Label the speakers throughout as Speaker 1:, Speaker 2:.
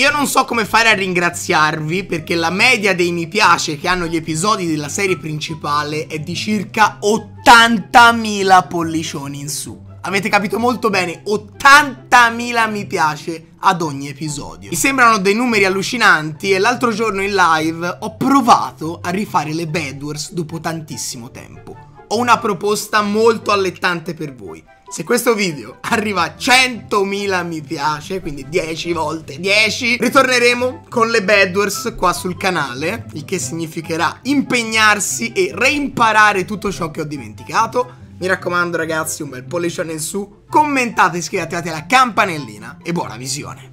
Speaker 1: Io non so come fare a ringraziarvi perché la media dei mi piace che hanno gli episodi della serie principale è di circa 80.000 pollicioni in su. Avete capito molto bene, 80.000 mi piace ad ogni episodio. Mi sembrano dei numeri allucinanti e l'altro giorno in live ho provato a rifare le Bedwars dopo tantissimo tempo. Ho una proposta molto allettante per voi. Se questo video arriva a 100.000 mi piace, quindi 10 volte 10, ritorneremo con le Bedwars qua sul canale, il che significherà impegnarsi e reimparare tutto ciò che ho dimenticato. Mi raccomando ragazzi, un bel pollicione in su, commentate, iscrivetevi alla campanellina e buona visione.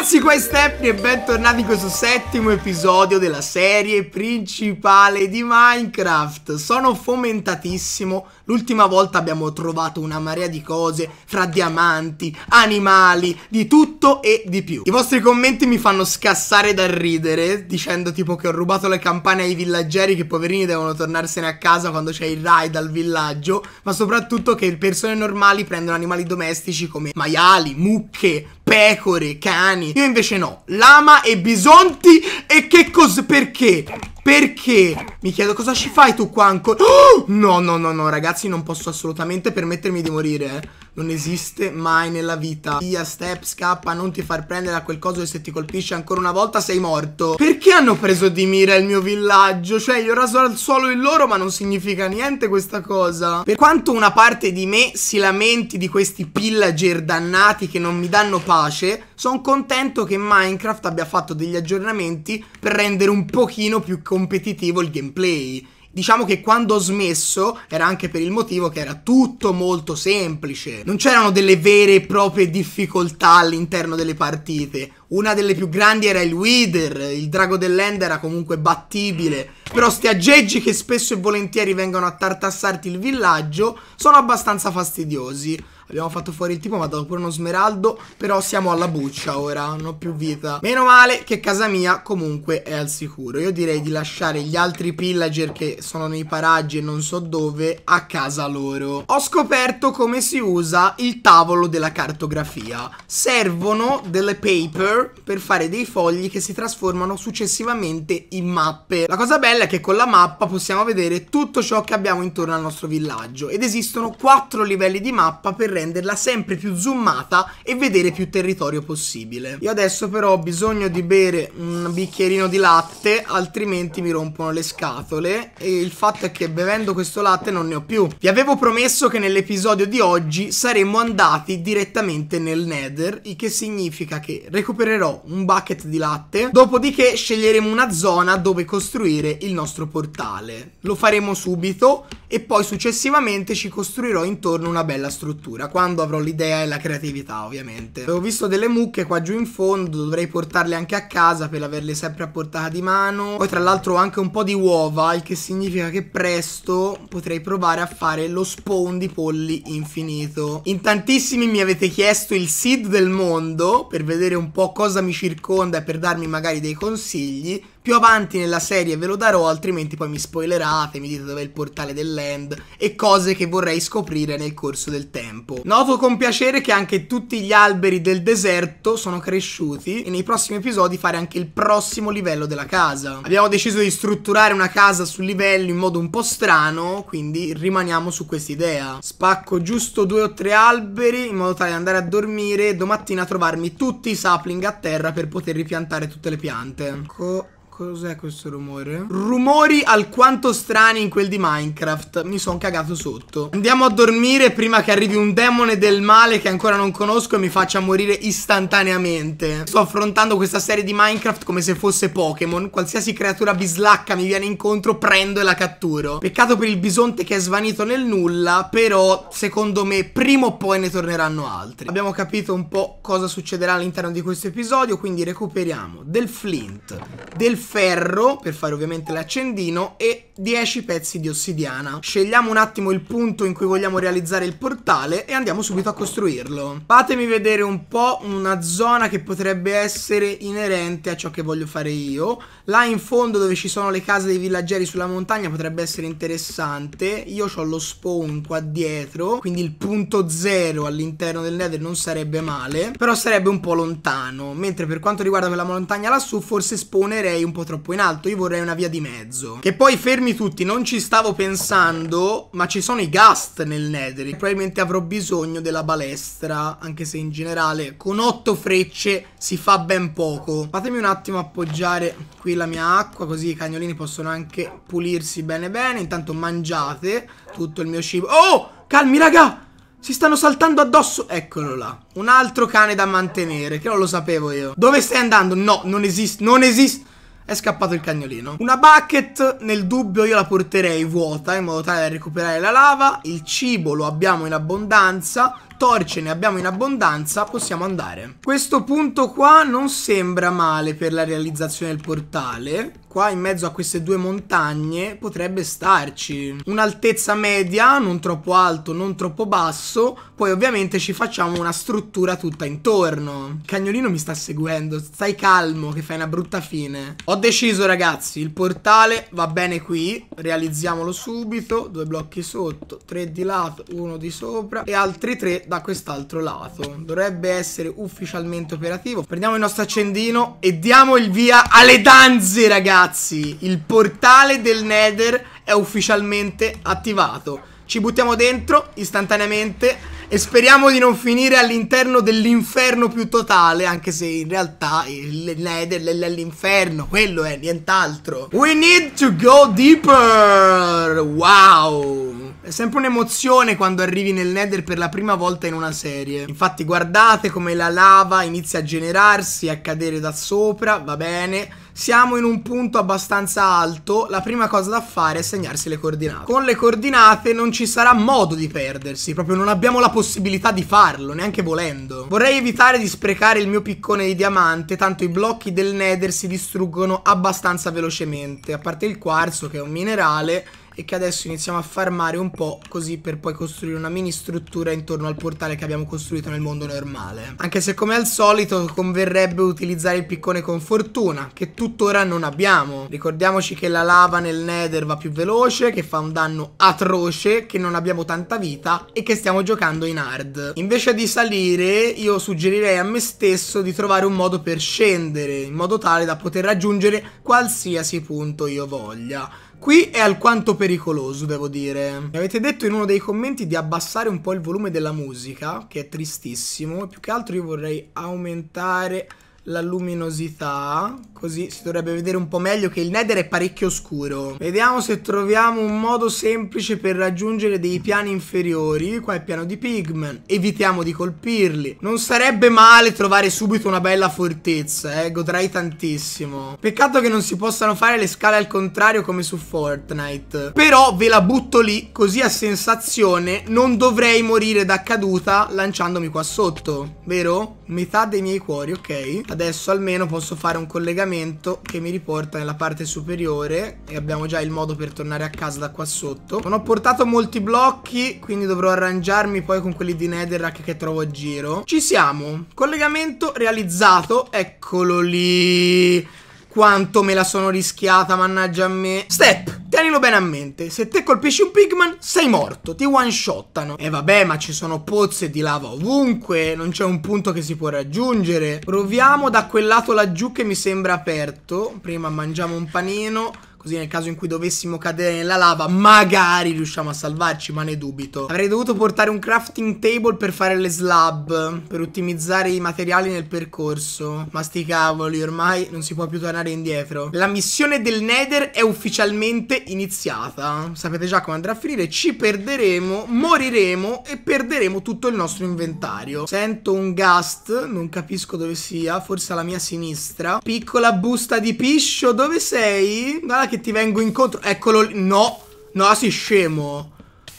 Speaker 1: ragazzi, qua è Stepni e bentornati in questo settimo episodio della serie principale di Minecraft. Sono fomentatissimo L'ultima volta abbiamo trovato una marea di cose, fra diamanti, animali, di tutto e di più. I vostri commenti mi fanno scassare dal ridere, dicendo tipo che ho rubato le campane ai villaggeri che poverini devono tornarsene a casa quando c'è il raid al villaggio, ma soprattutto che le persone normali prendono animali domestici come maiali, mucche, pecore, cani. Io invece no, lama e bisonti e che cos... perché? Perché? Mi chiedo cosa ci fai tu qua ancora? Oh! No, no, no, no, ragazzi, non posso assolutamente permettermi di morire. eh non esiste mai nella vita. Via, step, scappa, non ti far prendere a quel coso e se ti colpisce ancora una volta sei morto. Perché hanno preso di mira il mio villaggio? Cioè, gli ho raso al suolo il loro, ma non significa niente questa cosa. Per quanto una parte di me si lamenti di questi pillager dannati che non mi danno pace, sono contento che Minecraft abbia fatto degli aggiornamenti per rendere un pochino più competitivo il gameplay. Diciamo che quando ho smesso era anche per il motivo che era tutto molto semplice. Non c'erano delle vere e proprie difficoltà all'interno delle partite. Una delle più grandi era il Wither, il drago dell'End era comunque battibile. Però sti aggeggi che spesso e volentieri vengono a tartassarti il villaggio sono abbastanza fastidiosi. Abbiamo fatto fuori il tipo, mi ha dato pure uno smeraldo. Però siamo alla buccia ora, non ho più vita. Meno male che casa mia comunque è al sicuro. Io direi di lasciare gli altri pillager che sono nei paraggi e non so dove a casa loro. Ho scoperto come si usa il tavolo della cartografia. Servono delle paper per fare dei fogli che si trasformano successivamente in mappe. La cosa bella è che con la mappa possiamo vedere tutto ciò che abbiamo intorno al nostro villaggio ed esistono quattro livelli di mappa per renderla sempre più zoomata e vedere più territorio possibile. Io adesso però ho bisogno di bere un bicchierino di latte, altrimenti mi rompono le scatole e il fatto è che bevendo questo latte non ne ho più. Vi avevo promesso che nell'episodio di oggi saremmo andati direttamente nel Nether, il che significa che recupererò un bucket di latte, dopodiché sceglieremo una zona dove costruire il nostro portale. Lo faremo subito e poi successivamente ci costruirò intorno una bella struttura quando avrò l'idea e la creatività ovviamente. Avevo visto delle mucche qua giù in fondo, dovrei portarle anche a casa per averle sempre a portata di mano. Poi tra l'altro ho anche un po' di uova, il che significa che presto potrei provare a fare lo spawn di polli infinito. In tantissimi mi avete chiesto il seed del mondo per vedere un po' cosa mi circonda e per darmi magari dei consigli. Più avanti nella serie ve lo darò, altrimenti poi mi spoilerate, mi dite dov'è il portale dell'end e cose che vorrei scoprire nel corso del tempo. Noto con piacere che anche tutti gli alberi del deserto sono cresciuti e nei prossimi episodi fare anche il prossimo livello della casa. Abbiamo deciso di strutturare una casa sul livello in modo un po' strano, quindi rimaniamo su quest'idea. Spacco giusto due o tre alberi in modo tale da andare a dormire e domattina trovarmi tutti i sapling a terra per poter ripiantare tutte le piante. Ecco Cos'è questo rumore? Rumori alquanto strani in quel di Minecraft Mi sono cagato sotto Andiamo a dormire prima che arrivi un demone del male Che ancora non conosco e mi faccia morire istantaneamente Sto affrontando questa serie di Minecraft come se fosse Pokémon Qualsiasi creatura bislacca mi viene incontro prendo e la catturo Peccato per il bisonte che è svanito nel nulla Però secondo me prima o poi ne torneranno altri Abbiamo capito un po' cosa succederà all'interno di questo episodio Quindi recuperiamo del flint Del flint ferro, per fare ovviamente l'accendino, e 10 pezzi di ossidiana. Scegliamo un attimo il punto in cui vogliamo realizzare il portale e andiamo subito a costruirlo. Fatemi vedere un po' una zona che potrebbe essere inerente a ciò che voglio fare io. Là in fondo dove ci sono le case dei villaggeri sulla montagna potrebbe essere interessante. Io ho lo spawn qua dietro, quindi il punto zero all'interno del nether non sarebbe male, però sarebbe un po' lontano. Mentre per quanto riguarda quella montagna lassù forse spawnerei un po' po' troppo in alto, io vorrei una via di mezzo. Che poi fermi tutti, non ci stavo pensando, ma ci sono i gast nel nether. Probabilmente avrò bisogno della balestra, anche se in generale con otto frecce si fa ben poco. Fatemi un attimo appoggiare qui la mia acqua, così i cagnolini possono anche pulirsi bene bene. Intanto mangiate tutto il mio cibo. Oh, calmi raga! Si stanno saltando addosso Eccolo là Un altro cane da mantenere Che non lo sapevo io Dove stai andando? No, non esiste Non esiste è scappato il cagnolino. Una bucket nel dubbio io la porterei vuota in modo tale da recuperare la lava, il cibo lo abbiamo in abbondanza, torce ne abbiamo in abbondanza, possiamo andare. Questo punto qua non sembra male per la realizzazione del portale, qua in mezzo a queste due montagne potrebbe starci. Un'altezza media, non troppo alto, non troppo basso, poi ovviamente ci facciamo una struttura tutta intorno. Il cagnolino mi sta seguendo, stai calmo che fai una brutta fine. Ho deciso ragazzi, il portale va bene qui, realizziamolo subito, due blocchi sotto, tre di lato, uno di sopra e altri tre da quest'altro lato. Dovrebbe essere ufficialmente operativo. Prendiamo il nostro accendino e diamo il via alle danze ragazzi ragazzi, il portale del Nether è ufficialmente attivato. Ci buttiamo dentro istantaneamente e speriamo di non finire all'interno dell'inferno più totale, anche se in realtà il Nether è l'inferno, quello è nient'altro. We need to go deeper! Wow! È sempre un'emozione quando arrivi nel Nether per la prima volta in una serie. Infatti guardate come la lava inizia a generarsi, a cadere da sopra, va bene. Siamo in un punto abbastanza alto, la prima cosa da fare è segnarsi le coordinate. Con le coordinate non ci sarà modo di perdersi, proprio non abbiamo la possibilità di farlo, neanche volendo. Vorrei evitare di sprecare il mio piccone di diamante, tanto i blocchi del Nether si distruggono abbastanza velocemente, a parte il quarzo che è un minerale e che adesso iniziamo a farmare un po' così per poi costruire una mini struttura intorno al portale che abbiamo costruito nel mondo normale. Anche se come al solito converrebbe utilizzare il piccone con fortuna, che tuttora non abbiamo. Ricordiamoci che la lava nel nether va più veloce, che fa un danno atroce, che non abbiamo tanta vita e che stiamo giocando in hard. Invece di salire io suggerirei a me stesso di trovare un modo per scendere, in modo tale da poter raggiungere qualsiasi punto io voglia. Qui è alquanto pericoloso, devo dire. Mi avete detto in uno dei commenti di abbassare un po' il volume della musica, che è tristissimo. più che altro io vorrei aumentare la luminosità Così si dovrebbe vedere un po' meglio che il nether è parecchio scuro Vediamo se troviamo un modo semplice per raggiungere dei piani inferiori Qua è il piano di pigmen Evitiamo di colpirli Non sarebbe male trovare subito una bella fortezza eh Godrai tantissimo Peccato che non si possano fare le scale al contrario come su Fortnite Però ve la butto lì Così a sensazione non dovrei morire da caduta lanciandomi qua sotto Vero? Metà dei miei cuori, ok Adesso almeno posso fare un collegamento che mi riporta nella parte superiore e abbiamo già il modo per tornare a casa da qua sotto. Non ho portato molti blocchi, quindi dovrò arrangiarmi poi con quelli di Netherrack che trovo a giro. Ci siamo. Collegamento realizzato. Eccolo lì. Quanto me la sono rischiata, mannaggia a me. Step tienilo bene a mente, se te colpisci un pigman sei morto, ti one shottano. E vabbè, ma ci sono pozze di lava ovunque, non c'è un punto che si può raggiungere. Proviamo da quel lato laggiù che mi sembra aperto. Prima mangiamo un panino. Così nel caso in cui dovessimo cadere nella lava Magari riusciamo a salvarci ma ne dubito Avrei dovuto portare un crafting table per fare le slab Per ottimizzare i materiali nel percorso Ma sti cavoli ormai non si può più tornare indietro La missione del nether è ufficialmente iniziata Sapete già come andrà a finire Ci perderemo, moriremo e perderemo tutto il nostro inventario Sento un gast, non capisco dove sia Forse alla mia sinistra Piccola busta di piscio, dove sei? Dalla che ti vengo incontro. Eccolo lì. No. No, ah, sei scemo.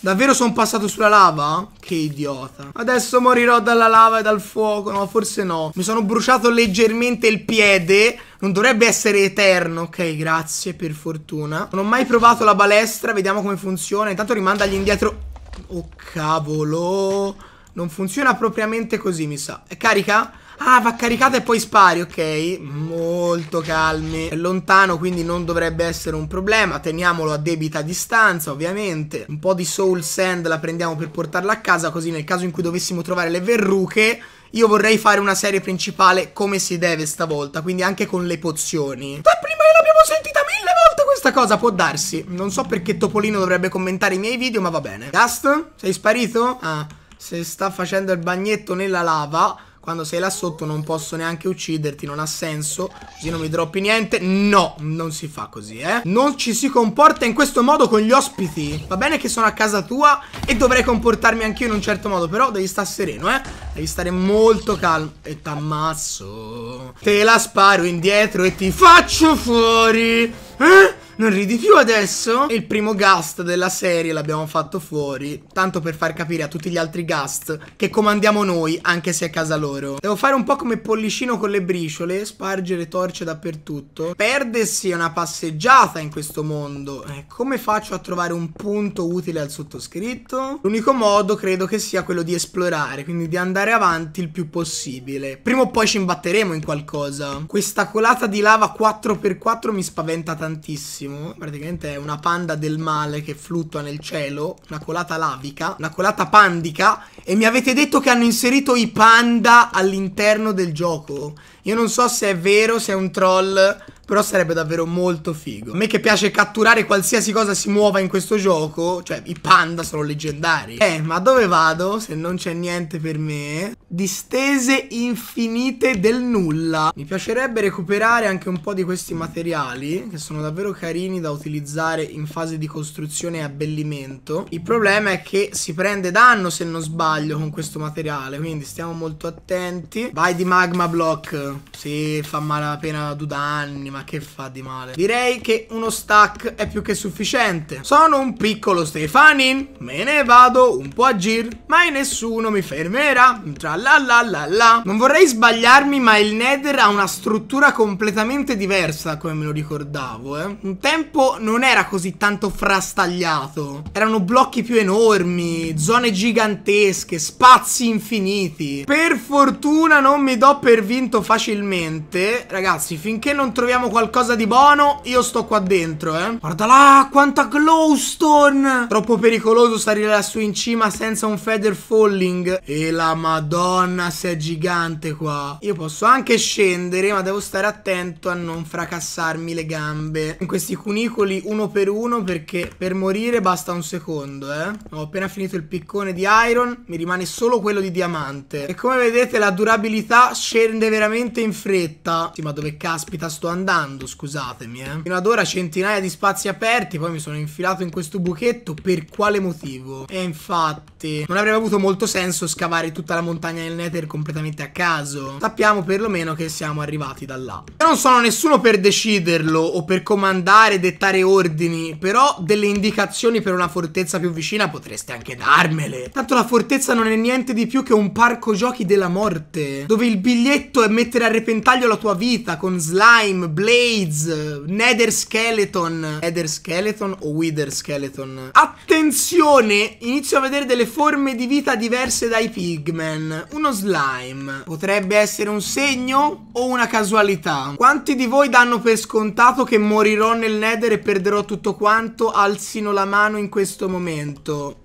Speaker 1: Davvero sono passato sulla lava? Che idiota. Adesso morirò dalla lava e dal fuoco. No, forse no. Mi sono bruciato leggermente il piede. Non dovrebbe essere eterno. Ok, grazie, per fortuna. Non ho mai provato la balestra. Vediamo come funziona. Intanto rimandagli indietro. Oh, cavolo. Non funziona propriamente così, mi sa. È carica? Ah, va caricata e poi spari, ok. Molto calmi. È lontano, quindi non dovrebbe essere un problema. Teniamolo a debita distanza, ovviamente. Un po' di soul sand la prendiamo per portarla a casa, così nel caso in cui dovessimo trovare le verruche... Io vorrei fare una serie principale come si deve stavolta, quindi anche con le pozioni. Ma prima io l'abbiamo sentita mille volte questa cosa, può darsi. Non so perché Topolino dovrebbe commentare i miei video, ma va bene. Gast, sei sparito? Ah, se sta facendo il bagnetto nella lava... Quando sei là sotto non posso neanche ucciderti, non ha senso. Così non mi droppi niente. No, non si fa così, eh. Non ci si comporta in questo modo con gli ospiti. Va bene che sono a casa tua e dovrei comportarmi anch'io in un certo modo, però devi stare sereno, eh. Devi stare molto calmo. E t'ammazzo. Te la sparo indietro e ti faccio fuori. Eh? Non ridi più adesso? E Il primo gast della serie l'abbiamo fatto fuori, tanto per far capire a tutti gli altri gast che comandiamo noi, anche se a casa loro. Devo fare un po' come pollicino con le briciole, spargere torce dappertutto. Perdersi è una passeggiata in questo mondo. Eh, come faccio a trovare un punto utile al sottoscritto? L'unico modo credo che sia quello di esplorare, quindi di andare avanti il più possibile. Prima o poi ci imbatteremo in qualcosa. Questa colata di lava 4x4 mi spaventa tantissimo. Maximum, praticamente è una panda del male che fluttua nel cielo, una colata lavica, una colata pandica, e mi avete detto che hanno inserito i panda all'interno del gioco. Io non so se è vero, se è un troll, però sarebbe davvero molto figo. A me che piace catturare qualsiasi cosa si muova in questo gioco, cioè i panda sono leggendari. Eh, ma dove vado se non c'è niente per me? Distese infinite del nulla. Mi piacerebbe recuperare anche un po' di questi materiali, che sono davvero carini da utilizzare in fase di costruzione e abbellimento. Il problema è che si prende danno se non sbaglio con questo materiale, quindi stiamo molto attenti. Vai di magma block, si sì, fa malapena due danni, ma che fa di male Direi che uno stack è più che sufficiente Sono un piccolo Stefanin Me ne vado un po' a gir Mai nessuno mi fermerà Tra la la la la Non vorrei sbagliarmi ma il nether ha una struttura completamente diversa Come me lo ricordavo eh Un tempo non era così tanto frastagliato Erano blocchi più enormi Zone gigantesche Spazi infiniti Per fortuna non mi do per vinto facilmente Ragazzi finché non troviamo qualcosa di buono, io sto qua dentro, eh. Guarda là, quanta glowstone! Troppo pericoloso salire lassù in cima senza un feather falling. E la madonna, se è gigante qua. Io posso anche scendere, ma devo stare attento a non fracassarmi le gambe. In questi cunicoli uno per uno, perché per morire basta un secondo, eh. Ho appena finito il piccone di iron, mi rimane solo quello di diamante. E come vedete la durabilità scende veramente in fretta. Sì, ma dove caspita sto andando? andando, scusatemi, eh. Fino ad ora centinaia di spazi aperti, poi mi sono infilato in questo buchetto, per quale motivo? E infatti, non avrebbe avuto molto senso scavare tutta la montagna del Nether completamente a caso. Sappiamo perlomeno che siamo arrivati da là. Io non sono nessuno per deciderlo o per comandare, dettare ordini, però delle indicazioni per una fortezza più vicina potreste anche darmele. Tanto la fortezza non è niente di più che un parco giochi della morte, dove il biglietto è mettere a repentaglio la tua vita con slime, Blades, Nether Skeleton, Nether Skeleton o Wither Skeleton. Attenzione, inizio a vedere delle forme di vita diverse dai pigmen. Uno slime. Potrebbe essere un segno o una casualità? Quanti di voi danno per scontato che morirò nel Nether e perderò tutto quanto? Alzino la mano in questo momento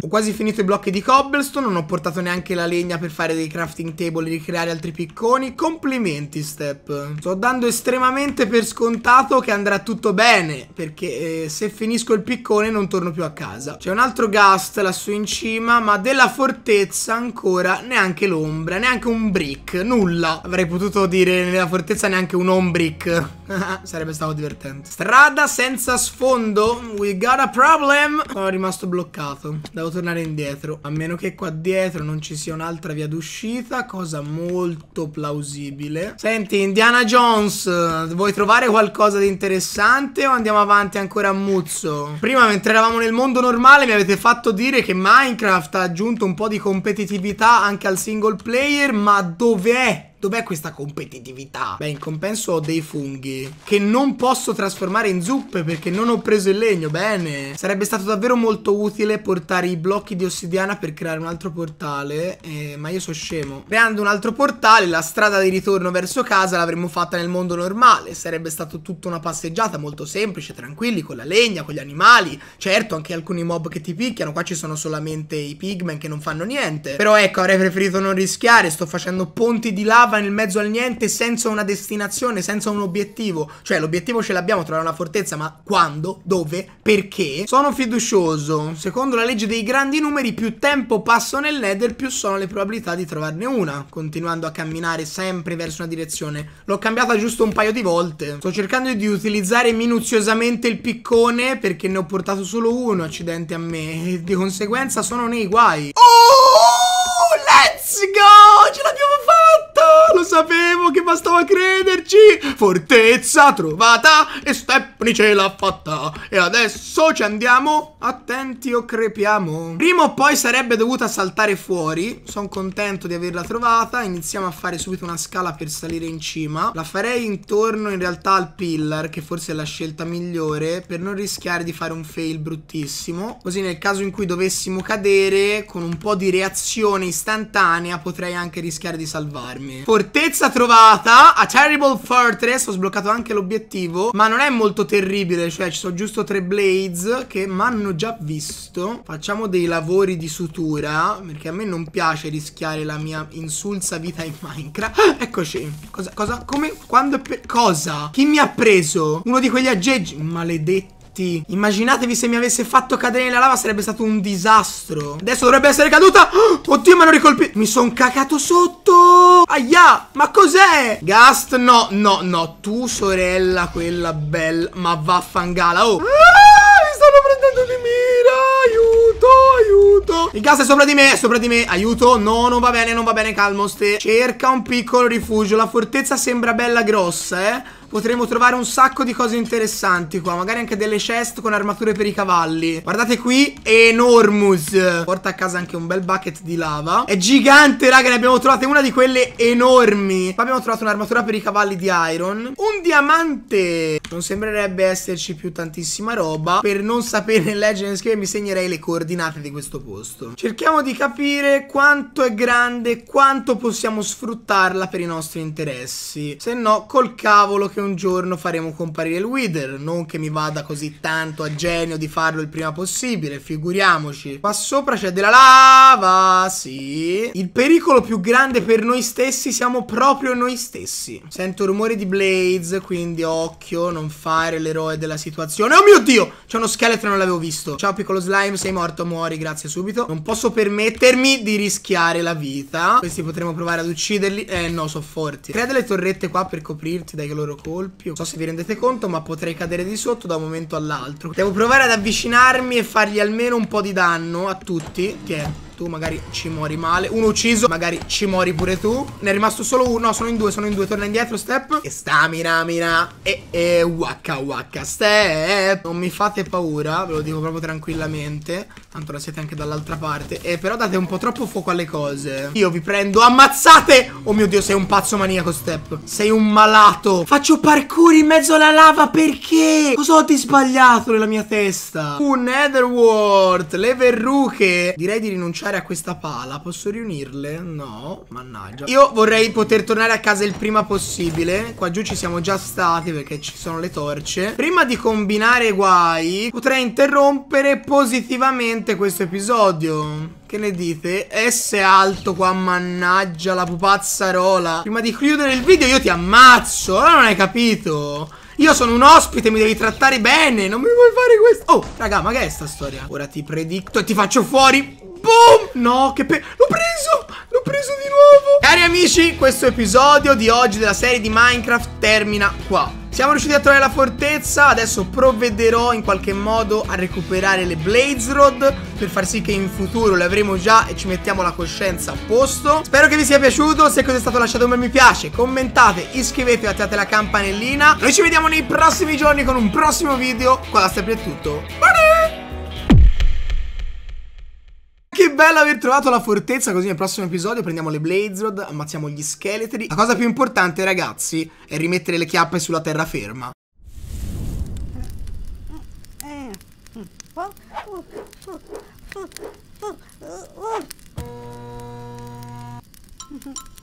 Speaker 1: ho quasi finito i blocchi di cobblestone, non ho portato neanche la legna per fare dei crafting table e ricreare altri picconi. Complimenti, Step. Sto dando estremamente per scontato che andrà tutto bene, perché eh, se finisco il piccone non torno più a casa. C'è un altro ghast lassù in cima, ma della fortezza ancora neanche l'ombra, neanche un brick, nulla. Avrei potuto dire nella fortezza neanche un ombrick. Sarebbe stato divertente. Strada senza sfondo, we got a problem. Sono rimasto bloccato caso. Devo tornare indietro. A meno che qua dietro non ci sia un'altra via d'uscita, cosa molto plausibile. Senti, Indiana Jones, vuoi trovare qualcosa di interessante o andiamo avanti ancora a muzzo? Prima, mentre eravamo nel mondo normale, mi avete fatto dire che Minecraft ha aggiunto un po' di competitività anche al single player, ma dov'è Dov'è questa competitività? Beh, in compenso ho dei funghi che non posso trasformare in zuppe perché non ho preso il legno. Bene. Sarebbe stato davvero molto utile portare i blocchi di ossidiana per creare un altro portale. Eh, ma io sono scemo. Creando un altro portale, la strada di ritorno verso casa l'avremmo fatta nel mondo normale. Sarebbe stato tutta una passeggiata molto semplice, tranquilli, con la legna, con gli animali. Certo, anche alcuni mob che ti picchiano. Qua ci sono solamente i pigmen che non fanno niente. Però ecco, avrei preferito non rischiare. Sto facendo ponti di lava cavava nel mezzo al niente senza una destinazione, senza un obiettivo. Cioè, l'obiettivo ce l'abbiamo, trovare una fortezza, ma quando? Dove? Perché? Sono fiducioso. Secondo la legge dei grandi numeri, più tempo passo nel nether, più sono le probabilità di trovarne una. Continuando a camminare sempre verso una direzione. L'ho cambiata giusto un paio di volte. Sto cercando di utilizzare minuziosamente il piccone, perché ne ho portato solo uno, accidente a me. E di conseguenza sono nei guai. Oh, let's go! sapevo che bastava crederci. Fortezza trovata e Stepney ce l'ha fatta. E adesso ci andiamo. Attenti o crepiamo. Prima o poi sarebbe dovuta saltare fuori. Sono contento di averla trovata. Iniziamo a fare subito una scala per salire in cima. La farei intorno in realtà al pillar, che forse è la scelta migliore, per non rischiare di fare un fail bruttissimo. Così nel caso in cui dovessimo cadere, con un po' di reazione istantanea, potrei anche rischiare di salvarmi. Fortezza Fortezza trovata A terrible fortress Ho sbloccato anche l'obiettivo Ma non è molto terribile Cioè ci sono giusto tre blades Che mi hanno già visto Facciamo dei lavori di sutura Perché a me non piace rischiare la mia insulsa vita in Minecraft Eccoci Cosa? Cosa? Come? Quando? Per... Cosa? Chi mi ha preso? Uno di quegli aggeggi Maledetto infatti Immaginatevi se mi avesse fatto cadere nella lava sarebbe stato un disastro Adesso dovrebbe essere caduta oh, Oddio mi hanno ricolpito Mi sono cacato sotto Aia ma cos'è? Gast no no no Tu sorella quella bella Ma vaffangala oh ah, Mi stanno prendendo di mira Aiuto aiuto Il gas è sopra di me è sopra di me Aiuto no non va bene non va bene calmo ste Cerca un piccolo rifugio La fortezza sembra bella grossa eh potremo trovare un sacco di cose interessanti qua Magari anche delle chest con armature per i cavalli Guardate qui, enormous Porta a casa anche un bel bucket di lava È gigante raga, ne abbiamo trovate una di quelle enormi Qua abbiamo trovato un'armatura per i cavalli di iron Un diamante Non sembrerebbe esserci più tantissima roba Per non sapere Legends che mi segnerei le coordinate di questo posto Cerchiamo di capire quanto è grande Quanto possiamo sfruttarla per i nostri interessi Se no col cavolo che che un giorno faremo comparire il Wither, non che mi vada così tanto a genio di farlo il prima possibile, figuriamoci. Qua sopra c'è della lava, sì. Il pericolo più grande per noi stessi siamo proprio noi stessi. Sento rumore di Blaze, quindi occhio, non fare l'eroe della situazione. Oh mio Dio, c'è uno scheletro, non l'avevo visto. Ciao piccolo slime, sei morto, muori, grazie subito. Non posso permettermi di rischiare la vita. Questi potremmo provare ad ucciderli. Eh no, sono forti. Crea delle torrette qua per coprirti dai loro colpi colpi. Non so se vi rendete conto, ma potrei cadere di sotto da un momento all'altro. Devo provare ad avvicinarmi e fargli almeno un po' di danno a tutti. Tiè. Tu magari ci muori male Uno ucciso Magari ci muori pure tu Ne è rimasto solo uno No sono in due Sono in due Torna indietro Step E stamina mina E e waka, wacca Step Non mi fate paura Ve lo dico proprio tranquillamente Tanto la siete anche dall'altra parte. Eh, però date un po' troppo fuoco alle cose. Io vi prendo. Ammazzate! Oh mio Dio, sei un pazzo maniaco, Step. Sei un malato. Faccio parkour in mezzo alla lava, perché? Cosa ho di sbagliato nella mia testa? Un netherworld, le verruche. Direi di rinunciare a questa pala. Posso riunirle? No, mannaggia. Io vorrei poter tornare a casa il prima possibile. Qua giù ci siamo già stati perché ci sono le torce. Prima di combinare guai, potrei interrompere positivamente finite questo episodio? Che ne dite? S alto qua, mannaggia la pupazzarola. Prima di chiudere il video io ti ammazzo. Ora non hai capito. Io sono un ospite, mi devi trattare bene. Non mi vuoi fare questo. Oh, raga, ma che è sta storia? Ora ti predicto e ti faccio fuori. Boom! No, che pe... L'ho preso! L'ho preso di nuovo! Cari amici, questo episodio di oggi della serie di Minecraft termina qua. Siamo riusciti a trovare la fortezza, adesso provvederò in qualche modo a recuperare le Blaze Road per far sì che in futuro le avremo già e ci mettiamo la coscienza a posto. Spero che vi sia piaciuto, se così è stato lasciate un bel mi piace, commentate, iscrivetevi, attivate la campanellina. Noi ci vediamo nei prossimi giorni con un prossimo video, qua da sempre è tutto. Bye! bello aver trovato la fortezza Così nel prossimo episodio prendiamo le Bladesrod Ammazziamo gli scheletri La cosa più importante ragazzi È rimettere le chiappe sulla terraferma Mm-hmm.